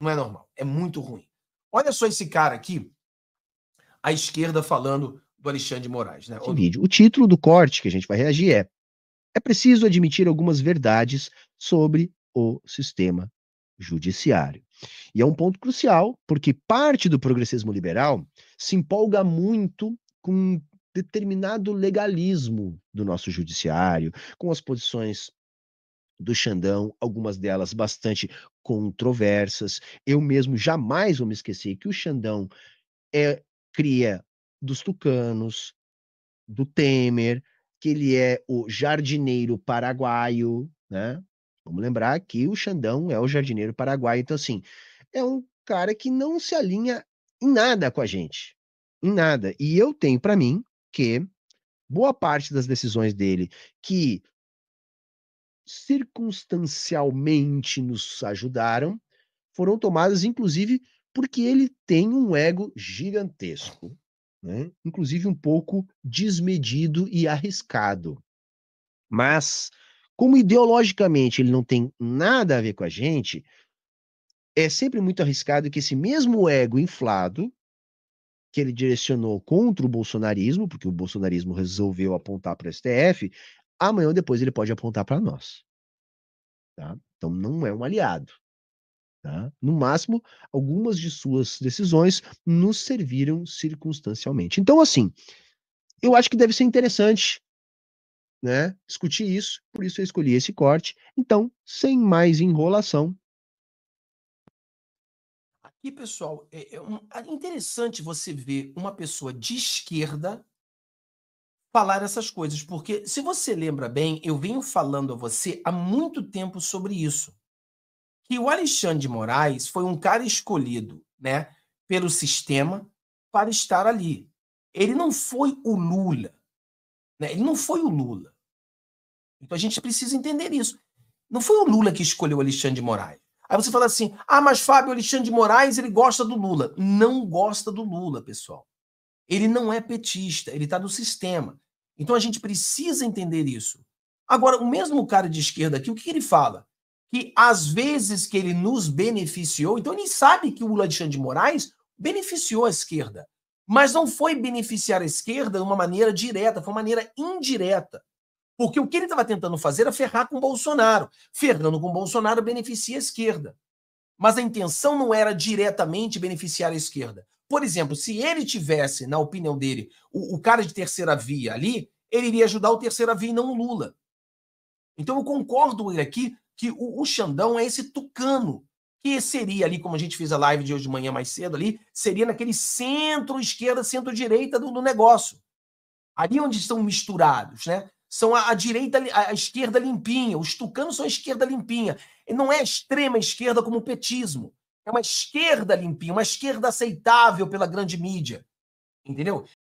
Não é normal. É muito ruim. Olha só esse cara aqui, à esquerda, falando do Alexandre de Moraes. Né? O... vídeo. o título do corte que a gente vai reagir é É preciso admitir algumas verdades sobre o sistema judiciário. E é um ponto crucial, porque parte do progressismo liberal se empolga muito com um determinado legalismo do nosso judiciário, com as posições do Xandão, algumas delas bastante controversas. Eu mesmo jamais vou me esquecer que o Xandão é cria dos tucanos, do Temer, que ele é o jardineiro paraguaio, né? Vamos lembrar que o Xandão é o jardineiro paraguaio, então assim, é um cara que não se alinha em nada com a gente, em nada. E eu tenho para mim que boa parte das decisões dele que circunstancialmente nos ajudaram foram tomadas, inclusive, porque ele tem um ego gigantesco, né? inclusive um pouco desmedido e arriscado. Mas, como ideologicamente ele não tem nada a ver com a gente, é sempre muito arriscado que esse mesmo ego inflado, que ele direcionou contra o bolsonarismo, porque o bolsonarismo resolveu apontar para o STF, amanhã ou depois ele pode apontar para nós. Tá? Então não é um aliado. Tá? No máximo, algumas de suas decisões nos serviram circunstancialmente. Então, assim, eu acho que deve ser interessante né, discutir isso, por isso eu escolhi esse corte. Então, sem mais enrolação. Aqui, pessoal, é, é, é interessante você ver uma pessoa de esquerda falar essas coisas, porque se você lembra bem, eu venho falando a você há muito tempo sobre isso. Que o Alexandre de Moraes foi um cara escolhido, né, pelo sistema para estar ali. Ele não foi o Lula, né? Ele não foi o Lula. Então a gente precisa entender isso. Não foi o Lula que escolheu o Alexandre de Moraes. Aí você fala assim: "Ah, mas Fábio Alexandre de Moraes, ele gosta do Lula". Não gosta do Lula, pessoal. Ele não é petista, ele está no sistema. Então a gente precisa entender isso. Agora, o mesmo cara de esquerda aqui, o que ele fala? Que às vezes que ele nos beneficiou, então ele sabe que o Alexandre de Moraes beneficiou a esquerda, mas não foi beneficiar a esquerda de uma maneira direta, foi uma maneira indireta. Porque o que ele estava tentando fazer era ferrar com Bolsonaro. Ferrando com Bolsonaro beneficia a esquerda. Mas a intenção não era diretamente beneficiar a esquerda. Por exemplo, se ele tivesse, na opinião dele, o, o cara de terceira via ali, ele iria ajudar o terceira via e não o Lula. Então eu concordo ele aqui que o, o Xandão é esse tucano, que seria ali, como a gente fez a live de hoje de manhã mais cedo ali, seria naquele centro-esquerda, centro-direita do, do, negócio. Ali onde estão misturados, né? São a, a direita, a, a, esquerda limpinha. Os tucanos são a esquerda limpinha. E não é extrema esquerda como o petismo. É uma esquerda limpinha, uma esquerda aceitável pela grande mídia. Entendeu?